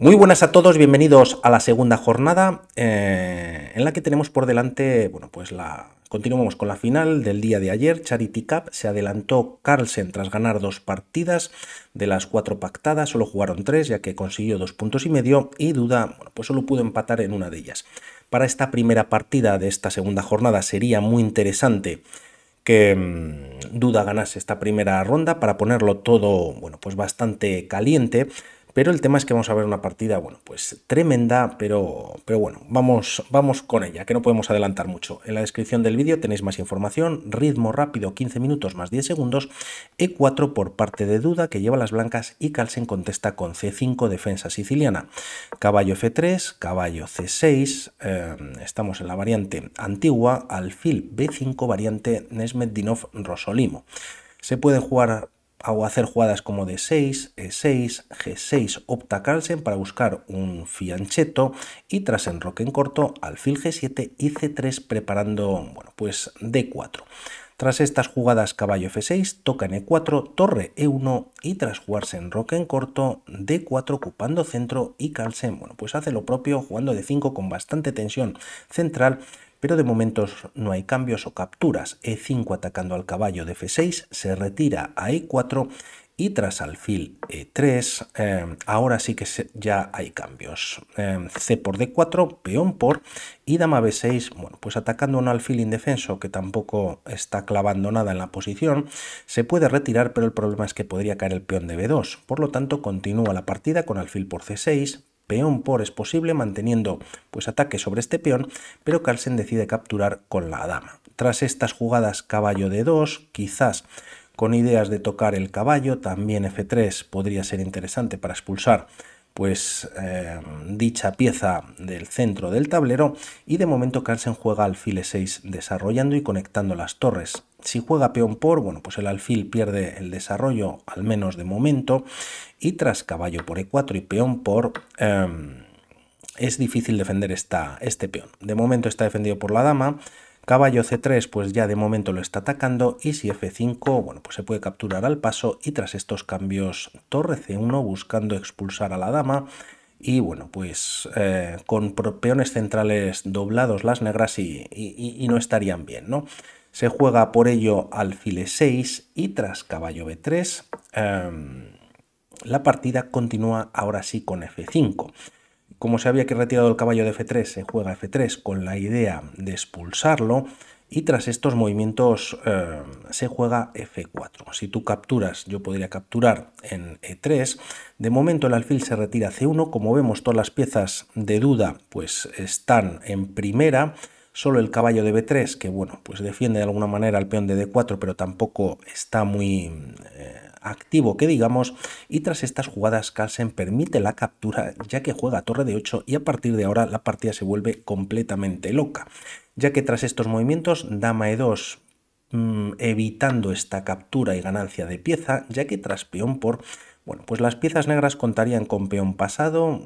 Muy buenas a todos, bienvenidos a la segunda jornada eh, en la que tenemos por delante, bueno, pues la continuamos con la final del día de ayer, Charity Cup, se adelantó Carlsen tras ganar dos partidas de las cuatro pactadas, solo jugaron tres ya que consiguió dos puntos y medio y Duda, bueno, pues solo pudo empatar en una de ellas. Para esta primera partida de esta segunda jornada sería muy interesante que mm, Duda ganase esta primera ronda para ponerlo todo, bueno, pues bastante caliente pero el tema es que vamos a ver una partida, bueno, pues tremenda, pero, pero bueno, vamos, vamos con ella, que no podemos adelantar mucho. En la descripción del vídeo tenéis más información, ritmo rápido 15 minutos más 10 segundos, E4 por parte de Duda, que lleva las blancas y Carlsen contesta con C5 defensa siciliana. Caballo F3, caballo C6, eh, estamos en la variante antigua, alfil B5 variante nesmeddinov Rosolimo. Se puede jugar hago hacer jugadas como d 6, E6, G6, opta Carlsen para buscar un fianchetto y tras enroque en corto, alfil G7 y C3 preparando, bueno, pues D4. Tras estas jugadas caballo F6, toca en E4, torre E1 y tras jugarse en roque en corto, D4 ocupando centro y Carlsen, bueno, pues hace lo propio jugando d 5 con bastante tensión central pero de momento no hay cambios o capturas. E5 atacando al caballo de F6, se retira a E4 y tras alfil E3, eh, ahora sí que ya hay cambios. Eh, C por D4, peón por y dama B6, bueno, pues atacando un alfil indefenso que tampoco está clavando nada en la posición, se puede retirar, pero el problema es que podría caer el peón de B2. Por lo tanto, continúa la partida con alfil por C6, peón por es posible manteniendo pues ataque sobre este peón, pero Carlsen decide capturar con la dama. Tras estas jugadas caballo de 2, quizás con ideas de tocar el caballo, también F3 podría ser interesante para expulsar pues eh, dicha pieza del centro del tablero y de momento Carlsen juega alfil e6 desarrollando y conectando las torres. Si juega peón por, bueno, pues el alfil pierde el desarrollo, al menos de momento, y tras caballo por e4 y peón por... Em, es difícil defender esta, este peón. De momento está defendido por la dama, Caballo C3 pues ya de momento lo está atacando y si F5 bueno pues se puede capturar al paso y tras estos cambios torre C1 buscando expulsar a la dama y bueno pues eh, con peones centrales doblados las negras y, no estarían bien no se juega por ello alfil 6 y tras caballo B3 em, la partida continúa ahora sí con F5 como se había que retirado el caballo de F3, se juega F3 con la idea de expulsarlo y tras estos movimientos eh, se juega F4. Si tú capturas, yo podría capturar en E3. De momento el alfil se retira C1. Como vemos, todas las piezas de duda pues están en primera. Solo el caballo de B3, que bueno, pues defiende de alguna manera al peón de D4, pero tampoco está muy eh, activo, que digamos. Y tras estas jugadas, Carlsen permite la captura, ya que juega torre de 8 y a partir de ahora la partida se vuelve completamente loca, ya que tras estos movimientos, dama E2 mm, evitando esta captura y ganancia de pieza, ya que tras peón por bueno, pues las piezas negras contarían con peón pasado,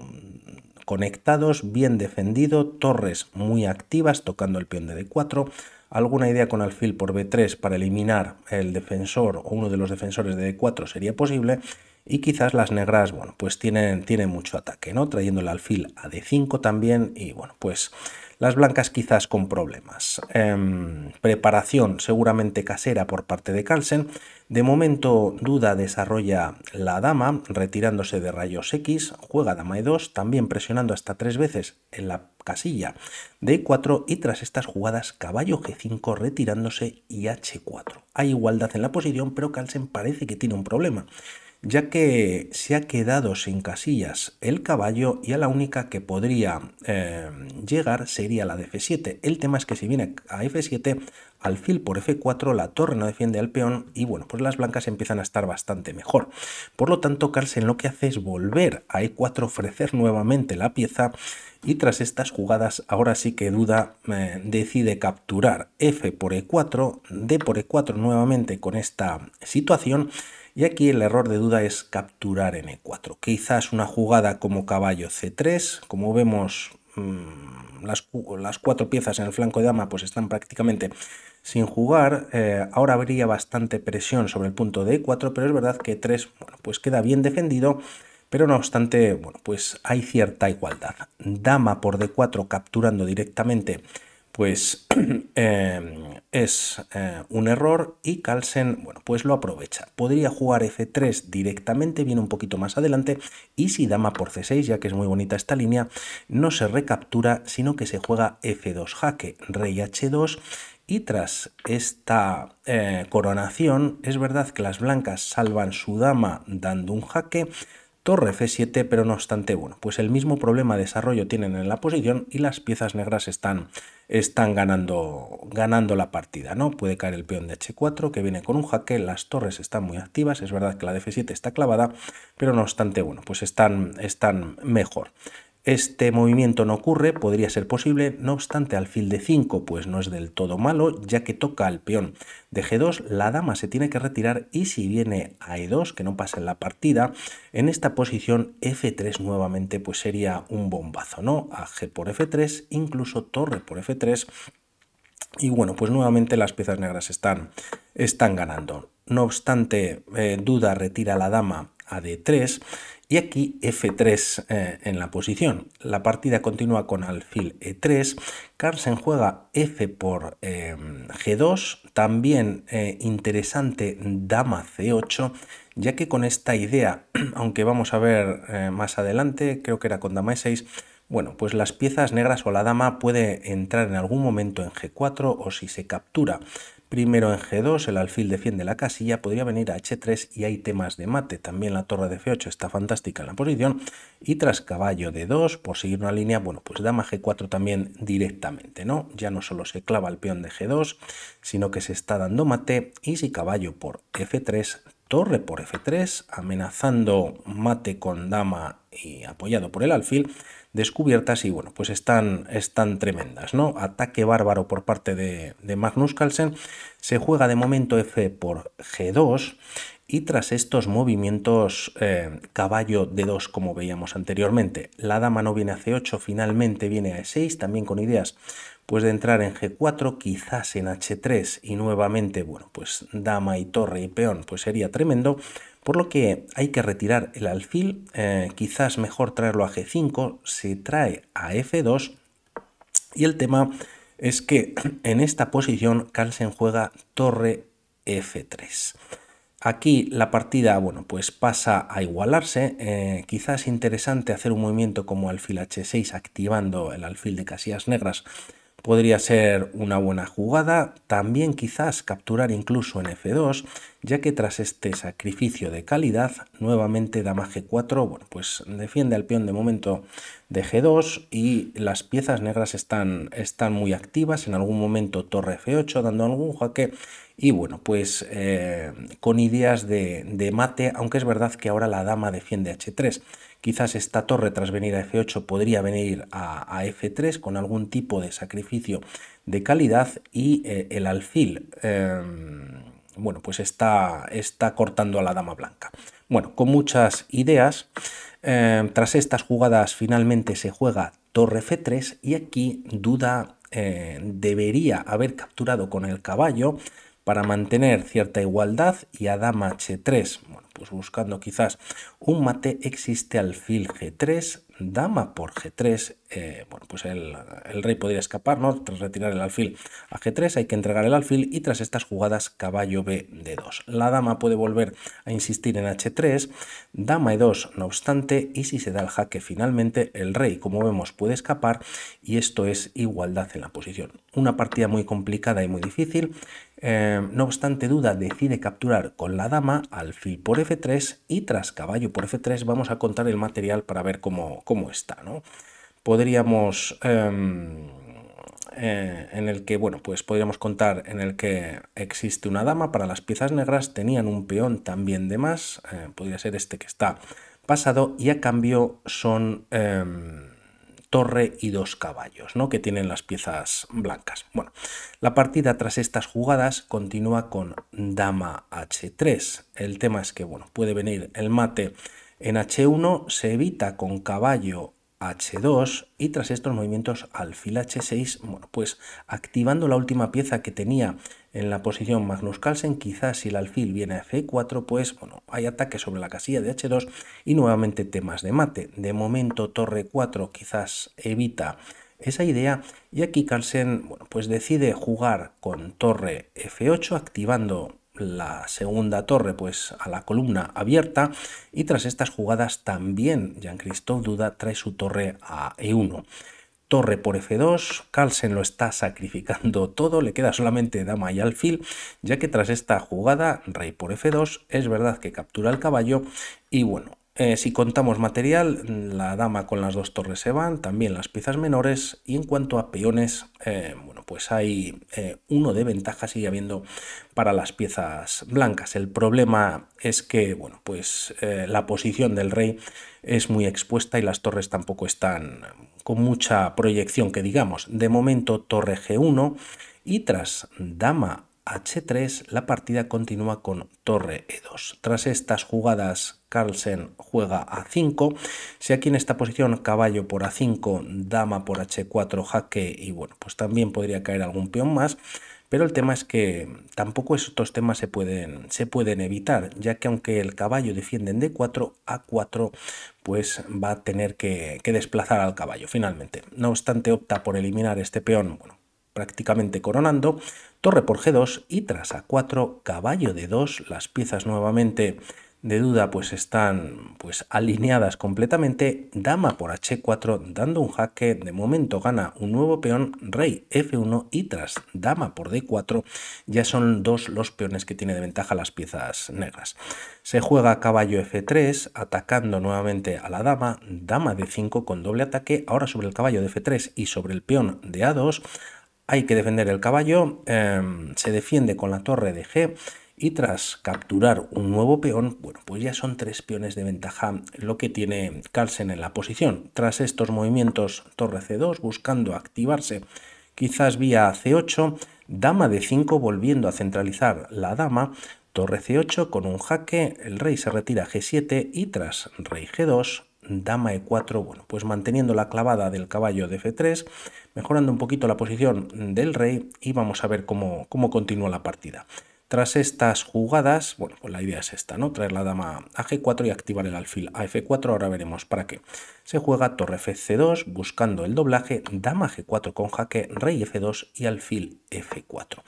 conectados, bien defendido, torres muy activas tocando el peón de D4, alguna idea con alfil por B3 para eliminar el defensor o uno de los defensores de D4 sería posible y quizás las negras, bueno, pues tienen, mucho ataque, ¿no? Trayendo el alfil a D5 también y bueno, pues las blancas quizás con problemas. Em, preparación seguramente casera por parte de Carlsen. De momento Duda desarrolla la dama retirándose de rayos X, juega dama E2, también presionando hasta tres veces en la casilla d 4 e y tras estas jugadas caballo G5 retirándose y H4. Hay igualdad en la posición pero Carlsen parece que tiene un problema ya que se ha quedado sin casillas el caballo y a la única que podría eh, llegar sería la de F7. El tema es que si viene a F7, alfil por F4, la torre no defiende al peón y bueno, pues las blancas empiezan a estar bastante mejor. Por lo tanto, Carlsen lo que hace es volver a E4, ofrecer nuevamente la pieza y tras estas jugadas ahora sí que duda eh, decide capturar F por E4, D por E4 nuevamente con esta situación y aquí el error de duda es capturar en E4. Quizás una jugada como caballo C3, como vemos mm, las, las, cuatro piezas en el flanco de dama pues están prácticamente sin jugar, eh, ahora habría bastante presión sobre el punto de E4, pero es verdad que 3 pues queda bien defendido, pero no obstante, bueno, pues hay cierta igualdad. Dama por D4 capturando directamente pues em, es eh, un error y Carlsen, bueno, pues lo aprovecha. Podría jugar F3 directamente, viene un poquito más adelante, y si dama por C6, ya que es muy bonita esta línea, no se recaptura, sino que se juega F2 jaque, rey H2, y tras esta eh, coronación, es verdad que las blancas salvan su dama dando un jaque, torre f7, pero no obstante, bueno, pues el mismo problema de desarrollo tienen en la posición y las piezas negras están, están ganando, ganando la partida, ¿no? Puede caer el peón de h4, que viene con un jaque, las torres están muy activas, es verdad que la de f7 está clavada, pero no obstante, bueno, pues están, están mejor. Este movimiento no ocurre, podría ser posible, no obstante alfil de 5 pues no es del todo malo ya que toca al peón de g2, la dama se tiene que retirar y si viene a e2 que no pase en la partida, en esta posición f3 nuevamente pues sería un bombazo, ¿no? A g por f3, incluso torre por f3 y bueno pues nuevamente las piezas negras están, están ganando. No obstante, eh, duda retira la dama a d3 y aquí F3 eh, en la posición. La partida continúa con alfil E3. Carlsen juega F por eh, G2. También eh, interesante dama C8, ya que con esta idea, aunque vamos a ver más adelante, creo que era con dama E6, bueno, pues las piezas negras o la dama puede entrar en algún momento en G4 o si se captura Primero en G2, el alfil defiende la casilla, podría venir a H3 y hay temas de mate. También la torre de F8 está fantástica en la posición. Y tras caballo de 2, por seguir una línea, bueno, pues dama G4 también directamente, ¿no? Ya no solo se clava el peón de G2, sino que se está dando mate. Y si caballo por F3, torre por F3, amenazando mate con dama y apoyado por el alfil, descubiertas y bueno, pues están, están tremendas, ¿no? Ataque bárbaro por parte de, de Magnus Carlsen, se juega de momento F por G2 y tras estos movimientos eh, caballo de 2 como veíamos anteriormente, la dama no viene a C8, finalmente viene a E6, también con ideas pues de entrar en G4, quizás en H3 y nuevamente, bueno, pues dama y torre y peón, pues sería tremendo, por lo que hay que retirar el alfil, eh, quizás mejor traerlo a G5, se trae a F2 y el tema es que en esta posición Carlsen juega torre F3. Aquí la partida, bueno, pues pasa a igualarse. Eh, quizás interesante hacer un movimiento como alfil H6 activando el alfil de casillas negras Podría ser una buena jugada, también quizás capturar incluso en F2, ya que tras este sacrificio de calidad, nuevamente dama G4, bueno, pues defiende al peón de momento de G2 y las piezas negras están, están muy activas, en algún momento torre F8 dando algún jaque y bueno, pues eh, con ideas de, mate, aunque es verdad que ahora la dama defiende H3. Quizás esta torre tras venir a F8 podría venir a, F3 con algún tipo de sacrificio de calidad y eh, el alfil, em, bueno, pues está, está cortando a la dama blanca. Bueno, con muchas ideas. Em, tras estas jugadas finalmente se juega torre f3 y aquí Duda eh, debería haber capturado con el caballo, para mantener cierta igualdad y a dama h3, bueno, pues buscando quizás un mate, existe alfil g3, dama por g3, eh, bueno, pues el, rey podría escapar, ¿no? Tras retirar el alfil a g3 hay que entregar el alfil y tras estas jugadas caballo b de 2. La dama puede volver a insistir en h3, dama e2 no obstante y si se da el jaque finalmente el rey, como vemos, puede escapar y esto es igualdad en la posición. Una partida muy complicada y muy difícil Em, no obstante duda, decide capturar con la dama, alfil por f3 y tras caballo por f3 vamos a contar el material para ver cómo, cómo está. ¿no? Podríamos... Em, eh, en el que, bueno, pues podríamos contar en el que existe una dama para las piezas negras, tenían un peón también de más, eh, podría ser este que está pasado, y a cambio son em, torre y dos caballos, ¿no? que tienen las piezas blancas. Bueno, la partida tras estas jugadas continúa con dama h3. El tema es que bueno, puede venir el mate en h1, se evita con caballo H2 y tras estos movimientos alfil H6, bueno, pues activando la última pieza que tenía en la posición Magnus Carlsen, quizás si el alfil viene a F4, pues bueno, hay ataque sobre la casilla de H2 y nuevamente temas de mate. De momento torre 4 quizás evita esa idea y aquí Carlsen, bueno, pues decide jugar con torre F8 activando la segunda torre pues a la columna abierta y tras estas jugadas también Jean-Christophe Duda trae su torre a E1. Torre por F2, Carlsen lo está sacrificando todo, le queda solamente dama y alfil, ya que tras esta jugada, rey por F2, es verdad que captura el caballo y bueno, eh, si contamos material, la dama con las dos torres se van, también las piezas menores y en cuanto a peones, eh, pues hay eh, uno de ventaja, sigue habiendo para las piezas blancas. El problema es que, bueno, pues eh, la posición del rey es muy expuesta y las torres tampoco están con mucha proyección que digamos. De momento torre G1 y tras dama H3 la partida continúa con torre E2. Tras estas jugadas Carlsen juega A5, si aquí en esta posición caballo por A5, dama por H4, jaque y bueno, pues también podría caer algún peón más. Pero el tema es que tampoco estos temas se pueden, se pueden evitar, ya que aunque el caballo defiende de D4, A4 pues va a tener que, desplazar al caballo finalmente. No obstante, opta por eliminar este peón, bueno, prácticamente coronando, torre por G2 y tras A4, caballo de 2, las piezas nuevamente de duda pues están pues alineadas completamente, dama por H4 dando un jaque, de momento gana un nuevo peón, rey F1 y tras dama por D4 ya son dos los peones que tiene de ventaja las piezas negras. Se juega caballo F3 atacando nuevamente a la dama, dama D5 con doble ataque, ahora sobre el caballo de F3 y sobre el peón de A2, hay que defender el caballo, em, se defiende con la torre de G y tras capturar un nuevo peón, bueno, pues ya son tres peones de ventaja lo que tiene Carlsen en la posición. Tras estos movimientos, torre C2 buscando activarse quizás vía C8, dama de 5 volviendo a centralizar la dama, torre C8 con un jaque, el rey se retira G7 y tras rey G2 dama e4, bueno, pues manteniendo la clavada del caballo de f3, mejorando un poquito la posición del rey y vamos a ver cómo, cómo continúa la partida. Tras estas jugadas, bueno, pues la idea es esta, ¿no? Traer la dama a g4 y activar el alfil a f4, ahora veremos para qué. Se juega torre fc2 buscando el doblaje, dama g4 con jaque, rey f2 y alfil f4.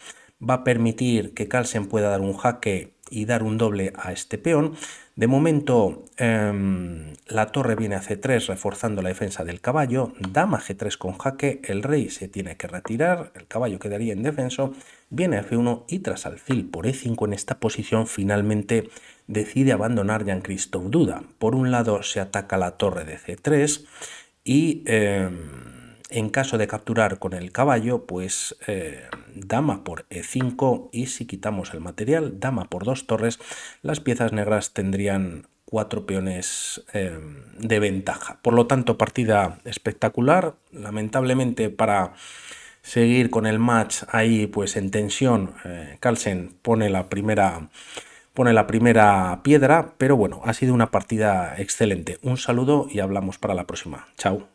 Va a permitir que Carlsen pueda dar un jaque y dar un doble a este peón. De momento, em, la torre viene a c3 reforzando la defensa del caballo, dama g3 con jaque, el rey se tiene que retirar, el caballo quedaría en defenso, viene a f1 y tras alfil por e5 en esta posición finalmente decide abandonar Jan christophe Duda. Por un lado se ataca la torre de c3 y... Em, en caso de capturar con el caballo, pues eh, dama por e5 y si quitamos el material, dama por dos torres, las piezas negras tendrían cuatro peones eh, de ventaja. Por lo tanto, partida espectacular. Lamentablemente para seguir con el match ahí pues en tensión, eh, Carlsen pone la primera pone la primera piedra, pero bueno, ha sido una partida excelente. Un saludo y hablamos para la próxima. Chao.